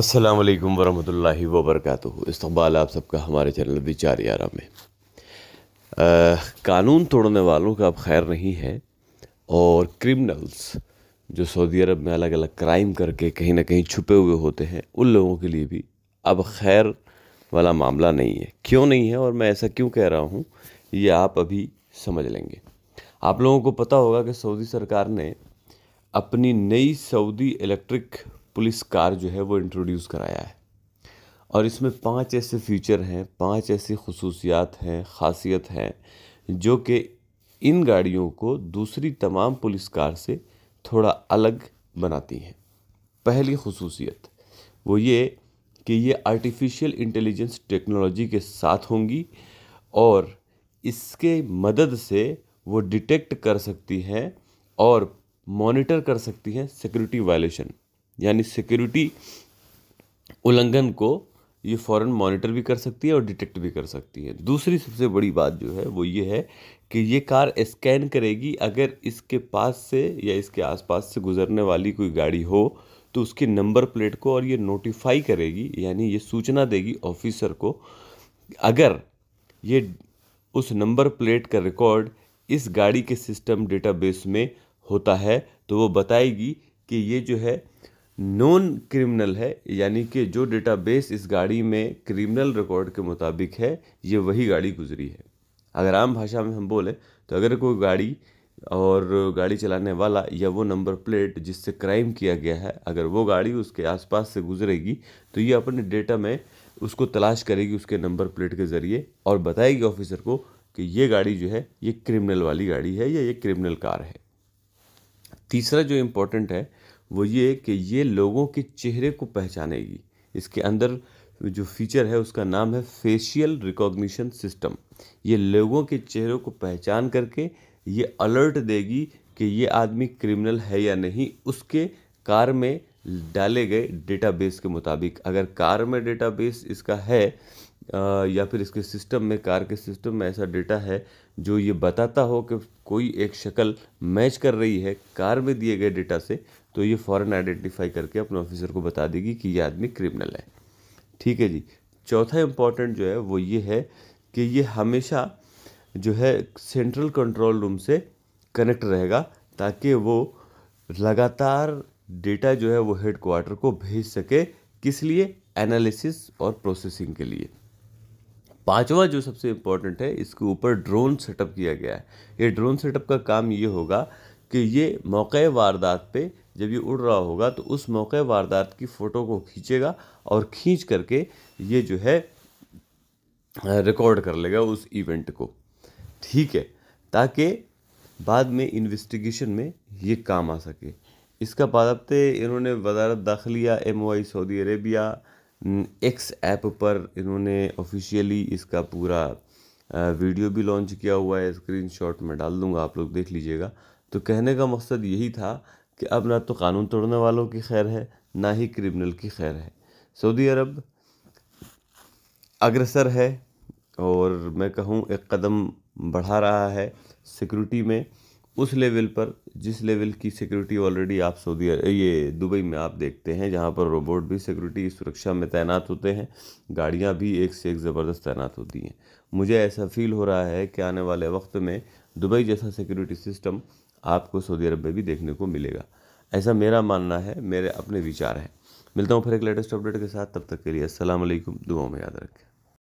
अस्सलाम वालेकुम वरहमतुल्लाहि वबरकत इस्तबाल आप सबका हमारे चैनल विचार यारा में कानून तोड़ने वालों का अब खैर नहीं है और क्रिमिनल्स जो सऊदी अरब में अलग अलग क्राइम करके कहीं ना कहीं छुपे हुए होते हैं उन लोगों के लिए भी अब खैर वाला मामला नहीं है क्यों नहीं है और मैं ऐसा क्यों कह रहा हूँ ये आप अभी समझ लेंगे आप लोगों को पता होगा कि सऊदी सरकार ने अपनी नई सऊदी इलेक्ट्रिक पुलिस कार जो है वो इंट्रोड्यूस कराया है और इसमें पांच ऐसे फीचर हैं पांच ऐसी खसूसियात हैं खासियत हैं जो कि इन गाड़ियों को दूसरी तमाम पुलिस कार से थोड़ा अलग बनाती हैं पहली खसूसियत वो ये कि ये आर्टिफिशियल इंटेलिजेंस टेक्नोलॉजी के साथ होंगी और इसके मदद से वो डिटेक्ट कर सकती हैं और मॉनिटर कर सकती हैं सिक्योरिटी वायलेशन यानी सिक्योरिटी उल्लंघन को ये फ़ौरन मॉनिटर भी कर सकती है और डिटेक्ट भी कर सकती है दूसरी सबसे बड़ी बात जो है वो ये है कि ये कार स्कैन करेगी अगर इसके पास से या इसके आसपास से गुजरने वाली कोई गाड़ी हो तो उसके नंबर प्लेट को और ये नोटिफाई करेगी यानी ये सूचना देगी ऑफिसर को अगर ये उस नंबर प्लेट का रिकॉर्ड इस गाड़ी के सिस्टम डेटाबेस में होता है तो वो बताएगी कि ये जो है नॉन क्रिमिनल है यानी कि जो डेटाबेस इस गाड़ी में क्रिमिनल रिकॉर्ड के मुताबिक है ये वही गाड़ी गुजरी है अगर आम भाषा में हम बोलें तो अगर कोई गाड़ी और गाड़ी चलाने वाला या वो नंबर प्लेट जिससे क्राइम किया गया है अगर वो गाड़ी उसके आसपास से गुजरेगी तो ये अपने डेटा में उसको तलाश करेगी उसके नंबर प्लेट के ज़रिए और बताएगी ऑफिसर को कि ये गाड़ी जो है ये क्रिमिनल वाली गाड़ी है या ये क्रिमिनल कार है तीसरा जो इम्पोर्टेंट है वो ये कि ये लोगों के चेहरे को पहचानेगी इसके अंदर जो फीचर है उसका नाम है फेशियल रिकॉग्निशन सिस्टम ये लोगों के चेहरों को पहचान करके ये अलर्ट देगी कि ये आदमी क्रिमिनल है या नहीं उसके कार में डाले गए डेटाबेस के मुताबिक अगर कार में डेटाबेस इसका है या फिर इसके सिस्टम में कार के सिस्टम में ऐसा डेटा है जो ये बताता हो कि कोई एक शक्ल मैच कर रही है कार में दिए गए डेटा से तो ये फ़ौरन आइडेंटिफाई करके अपने ऑफिसर को बता देगी कि ये आदमी क्रिमिनल है ठीक है जी चौथा इम्पॉर्टेंट जो है वो ये है कि ये हमेशा जो है सेंट्रल कंट्रोल रूम से कनेक्ट रहेगा ताकि वो लगातार डेटा जो है वो हेड क्वार्टर को भेज सके किस लिए एनालिसिस और प्रोसेसिंग के लिए पांचवा जो सबसे इम्पोर्टेंट है इसके ऊपर ड्रोन सेटअप किया गया है ये ड्रोन सेटअप का काम ये होगा कि ये मौके वारदात पे जब ये उड़ रहा होगा तो उस मौके वारदात की फ़ोटो को खींचेगा और खींच करके ये जो है रिकॉर्ड कर लेगा उस इवेंट को ठीक है ताकि बाद में इन्वेस्टिगेशन में ये काम आ सके इसका बाबते तो इन्होंने वजारत दाखिलिया M O I Saudi Arabia X app पर इन्होंने ऑफिशियली इसका पूरा वीडियो भी लॉन्च किया हुआ है स्क्रीनशॉट में डाल दूंगा आप लोग देख लीजिएगा तो कहने का मकसद यही था कि अब ना तो कानून तोड़ने वालों की खैर है ना ही क्रिमिनल की खैर है सऊदी अरब अग्रसर है और मैं कहूँ एक कदम बढ़ा रहा है सिक्योरिटी में उस लेवल पर जिस लेवल की सिक्योरिटी ऑलरेडी आप सऊदी ये दुबई में आप देखते हैं जहाँ पर रोबोट भी सिक्योरिटी सुरक्षा में तैनात होते हैं गाड़ियाँ भी एक से एक ज़बरदस्त तैनात होती हैं मुझे ऐसा फील हो रहा है कि आने वाले वक्त में दुबई जैसा सिक्योरिटी सिस्टम आपको सऊदी अरब में भी देखने को मिलेगा ऐसा मेरा मानना है मेरे अपने विचार हैं मिलता हूँ फिर एक लेटेस्ट अपडेट के साथ तब तक के लिए असलम दुआओं में याद रखें